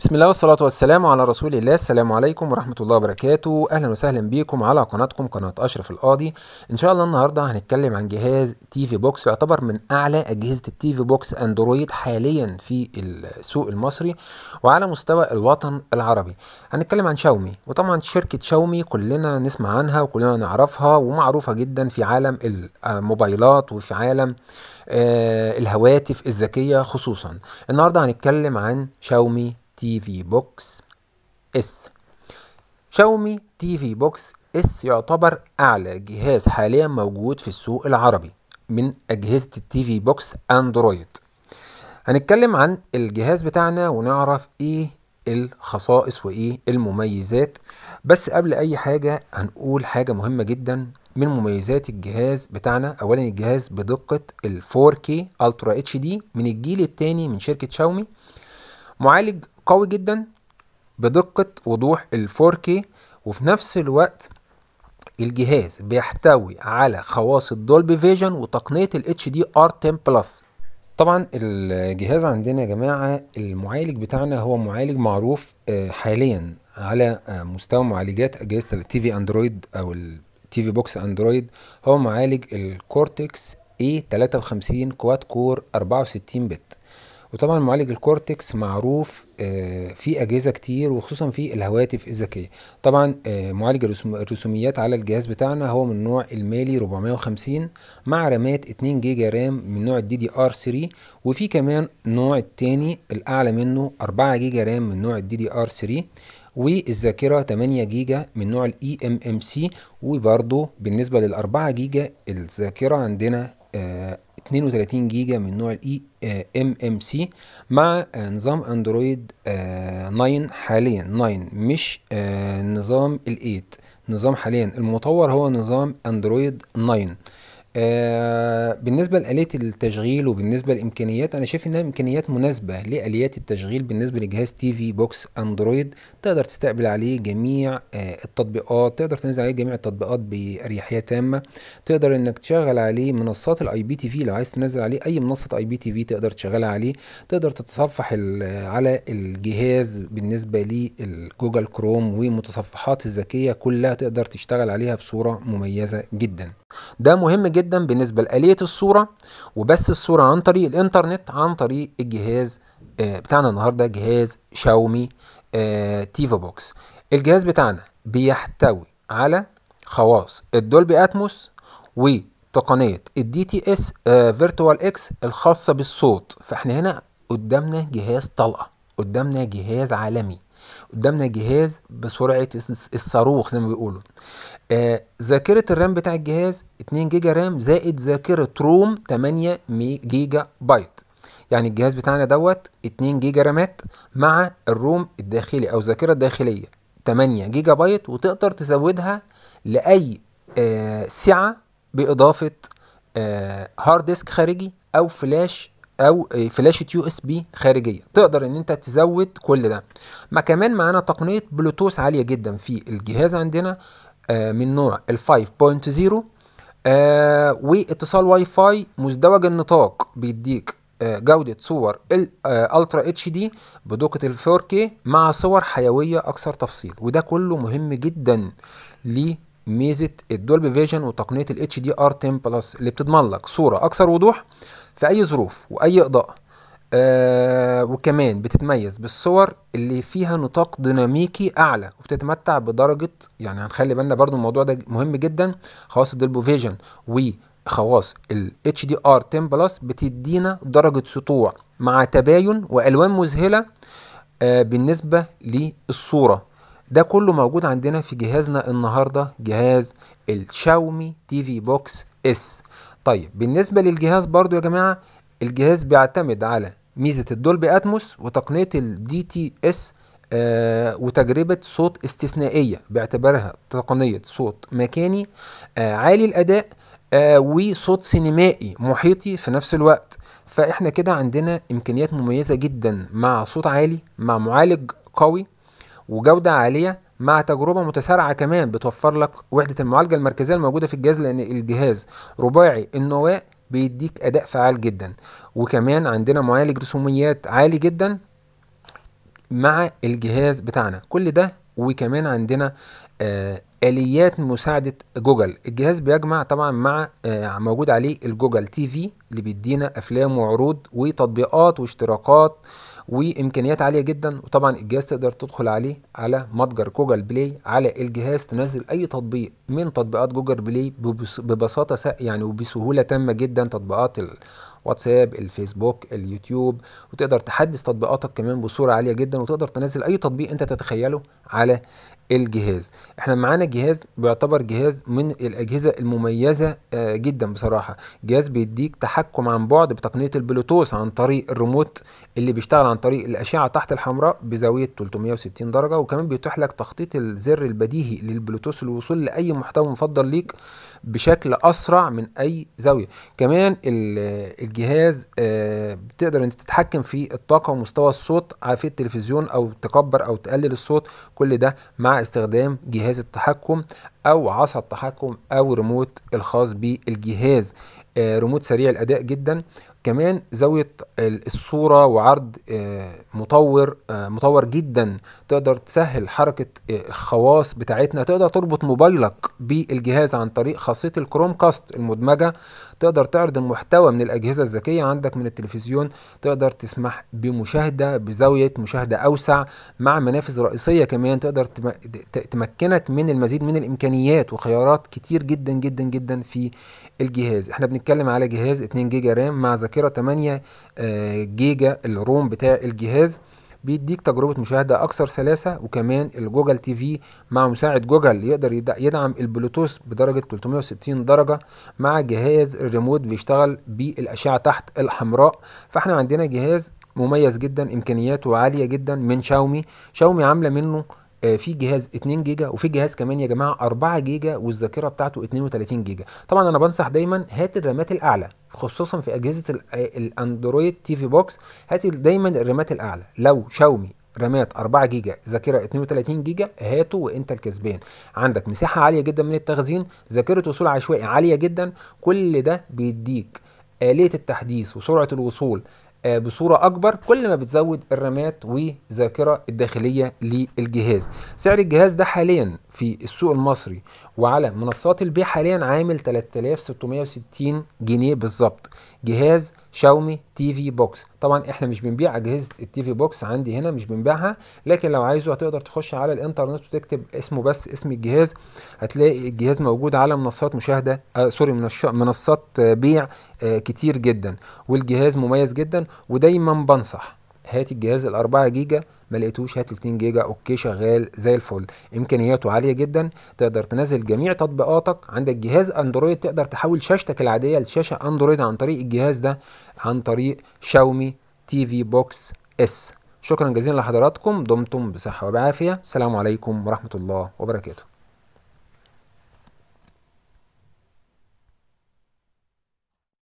بسم الله والصلاة والسلام على رسول الله السلام عليكم ورحمة الله وبركاته أهلا وسهلا بيكم على قناتكم قناة أشرف القاضي إن شاء الله النهاردة هنتكلم عن جهاز تي في بوكس يعتبر من أعلى أجهزة التي في بوكس أندرويد حاليا في السوق المصري وعلى مستوى الوطن العربي هنتكلم عن شاومي وطبعا شركة شاومي كلنا نسمع عنها وكلنا نعرفها ومعروفة جدا في عالم الموبايلات وفي عالم آه، الهواتف الذكية خصوصا النهاردة هنتكلم عن شاومي تي في بوكس اس شاومي تي في بوكس اس يعتبر أعلى جهاز حاليا موجود في السوق العربي من أجهزة التي في بوكس أندرويد هنتكلم عن الجهاز بتاعنا ونعرف إيه الخصائص وإيه المميزات بس قبل أي حاجة هنقول حاجة مهمة جدا من مميزات الجهاز بتاعنا أولا الجهاز بدقة ال 4K Ultra HD من الجيل الثاني من شركة شاومي معالج قوي جدا بدقة وضوح ال 4K وفي نفس الوقت الجهاز بيحتوي على خواص الدولبي فيجن وتقنية ال HDR 10 بلس طبعا الجهاز عندنا يا جماعة المعالج بتاعنا هو معالج معروف آه، حاليا على آه، مستوى معالجات أجهزة التي في أندرويد أو التي في بوكس أندرويد هو معالج الكورتكس اي 53 كواد كور 64 بت وطبعا معالج الكورتكس معروف آه، في اجهزه كتير وخصوصا في الهواتف الذكيه طبعا آه، معالج الرسوميات على الجهاز بتاعنا هو من نوع المالي 450 مع رامات 2 جيجا رام من نوع الدي دي ار 3 وفي كمان نوع التاني الاعلى منه 4 جيجا رام من نوع الدي دي ار 3 والذاكرة 8 جيجا من نوع الاي ام e ام سي وبرده بالنسبة لل 4 جيجا الذاكرة عندنا آه، 32 جيجا من نوع الاي ام ام سي مع آه، نظام اندرويد 9 آه، حاليا 9 مش آه، نظام ال8 نظام حاليا المطور هو نظام اندرويد 9 آه، بالنسبة لآلية التشغيل وبالنسبة لإمكانيات أنا شايف إنها إمكانيات مناسبة لآليات التشغيل بالنسبة لجهاز تي في بوكس أندرويد تقدر تستقبل عليه جميع آه، التطبيقات تقدر تنزل عليه جميع التطبيقات بأريحية تامة تقدر إنك تشغل عليه منصات الأي بي تي في لو عايز تنزل عليه أي منصة أي بي تي في تقدر تشغلها عليه تقدر تتصفح على الجهاز بالنسبة لجوجل كروم ومتصفحات الذكية كلها تقدر تشتغل عليها بصورة مميزة جدا ده مهم جدا بالنسبة لآلية الصورة وبس الصورة عن طريق الانترنت عن طريق الجهاز آه، بتاعنا النهاردة جهاز شاومي آه، تيفا بوكس الجهاز بتاعنا بيحتوي على خواص الدولبي اتموس وتقنية الدي تي اس فيرتوال اكس الخاصة بالصوت فاحنا هنا قدامنا جهاز طلقة قدامنا جهاز عالمي قدامنا جهاز بسرعه الصاروخ زي ما بيقولوا آه ذاكره الرام بتاع الجهاز 2 جيجا رام زائد ذاكره روم 8 جيجا بايت يعني الجهاز بتاعنا دوت 2 جيجا رامات مع الروم الداخلي او الذاكره الداخليه 8 جيجا بايت وتقدر تزودها لاي آه سعه باضافه آه هارد ديسك خارجي او فلاش او فلاشة يو اس بي خارجيه تقدر ان انت تزود كل ده ما كمان معانا تقنيه بلوتوث عاليه جدا في الجهاز عندنا آه، من نوع ال 5.0 آه واتصال واي فاي مزدوج النطاق بيديك آه جودة صور الالترا اتش دي بدقة ال 4K مع صور حيوية اكثر تفصيل وده كله مهم جدا لميزة الدولبي فيجن وتقنية الاتش دي ار 10 بلس اللي بتضمن لك صورة اكثر وضوح في اي ظروف واي اضاءه آه وكمان بتتميز بالصور اللي فيها نطاق ديناميكي اعلى وبتتمتع بدرجه يعني هنخلي بالنا برضو الموضوع ده مهم جدا خواص الدلبو فيجن وخواص ال اتش دي ار 10 بلس بتدينا درجه سطوع مع تباين والوان مذهله آه بالنسبه للصوره ده كله موجود عندنا في جهازنا النهارده جهاز الشاومي تي في بوكس اس طيب بالنسبة للجهاز برضو يا جماعة الجهاز بيعتمد على ميزة الدولبي اتموس وتقنية الدي تي اس آه وتجربة صوت استثنائية باعتبارها تقنية صوت مكاني آه عالي الأداء آه وصوت سينمائي محيطي في نفس الوقت فإحنا كده عندنا إمكانيات مميزة جدا مع صوت عالي مع معالج قوي وجودة عالية مع تجربه متسارعه كمان بتوفر لك وحده المعالجه المركزيه الموجوده في الجهاز لان الجهاز رباعي النواة بيديك اداء فعال جدا وكمان عندنا معالج رسوميات عالي جدا مع الجهاز بتاعنا كل ده وكمان عندنا آه اليات مساعده جوجل الجهاز بيجمع طبعا مع آه موجود عليه الجوجل تي في اللي بيدينا افلام وعروض وتطبيقات واشتراكات آه وامكانيات عاليه جدا وطبعا الجهاز تقدر تدخل عليه على متجر جوجل بلاي على الجهاز تنزل اي تطبيق من تطبيقات جوجل بلاي ببساطه يعني وبسهوله تامه جدا تطبيقات الواتساب الفيسبوك اليوتيوب وتقدر تحدث تطبيقاتك كمان بصوره عاليه جدا وتقدر تنزل اي تطبيق انت تتخيله على الجهاز احنا معانا جهاز بيعتبر جهاز من الاجهزه المميزه آه جدا بصراحه جهاز بيديك تحكم عن بعد بتقنيه البلوتوث عن طريق الريموت اللي بيشتغل عن طريق الاشعه تحت الحمراء بزاويه 360 درجه وكمان بيتيح لك تخطيط الزر البديهي للبلوتوث الوصول لاي محتوى مفضل ليك بشكل اسرع من اي زاويه كمان الجهاز آه بتقدر انت تتحكم في الطاقه ومستوى الصوت في التلفزيون او تكبر او تقلل الصوت كل ده مع مع استخدام جهاز التحكم او عصا التحكم او ريموت الخاص بالجهاز آه ريموت سريع الاداء جدا كمان زاوية الصورة وعرض آه، مطور آه، مطور جدا تقدر تسهل حركة آه، الخواص بتاعتنا تقدر تربط موبايلك بالجهاز عن طريق خاصية الكروم كاست المدمجة تقدر تعرض المحتوى من الأجهزة الذكية عندك من التلفزيون تقدر تسمح بمشاهدة بزاوية مشاهدة أوسع مع منافذ رئيسية كمان تقدر تمكنك من المزيد من الإمكانيات وخيارات كتير جدا جدا جدا في الجهاز احنا بنتكلم على جهاز 2 جيجا رام مع ذكاء ذاكره 8 آه، جيجا الروم بتاع الجهاز بيديك تجربة مشاهدة أكثر سلاسة وكمان الجوجل تي في مع مساعد جوجل يقدر يدعم البلوتوث بدرجة 360 درجة مع جهاز الريموت بيشتغل بالأشعة تحت الحمراء فاحنا عندنا جهاز مميز جدا إمكانياته عالية جدا من شاومي شاومي عاملة منه آه، في جهاز 2 جيجا وفي جهاز كمان يا جماعه 4 جيجا والذاكره بتاعته 32 جيجا طبعا انا بنصح دايما هات الرامات الاعلى خصوصا في اجهزه الاندرويد تي في بوكس هات دايما الرامات الاعلى لو شاومي رامات 4 جيجا ذاكره 32 جيجا هاته وانت الكسبان عندك مساحه عاليه جدا من التخزين ذاكره وصول عشوائي عاليه جدا كل ده بيديك آلية التحديث وسرعة الوصول آه، بصورة أكبر كل ما بتزود الرامات والذاكرة الداخلية للجهاز سعر الجهاز ده حاليا في السوق المصري وعلى منصات البيع حاليا عامل 3660 جنيه بالظبط جهاز شاومي تي في بوكس طبعا احنا مش بنبيع اجهزه التي في بوكس عندي هنا مش بنبيعها لكن لو عايزه هتقدر تخش على الانترنت وتكتب اسمه بس اسم الجهاز هتلاقي الجهاز موجود على منصات مشاهده آه سوري منصات بيع آه كتير جدا والجهاز مميز جدا ودايما بنصح هات الجهاز الأربعة جيجا ما لقيتوش هات 2 جيجا اوكي شغال زي الفل امكانياته عاليه جدا تقدر تنزل جميع تطبيقاتك عندك جهاز اندرويد تقدر تحول شاشتك العاديه لشاشه اندرويد عن طريق الجهاز ده عن طريق شاومي تي في بوكس اس شكرا جزيلا لحضراتكم دمتم بصحه وبعافيه السلام عليكم ورحمه الله وبركاته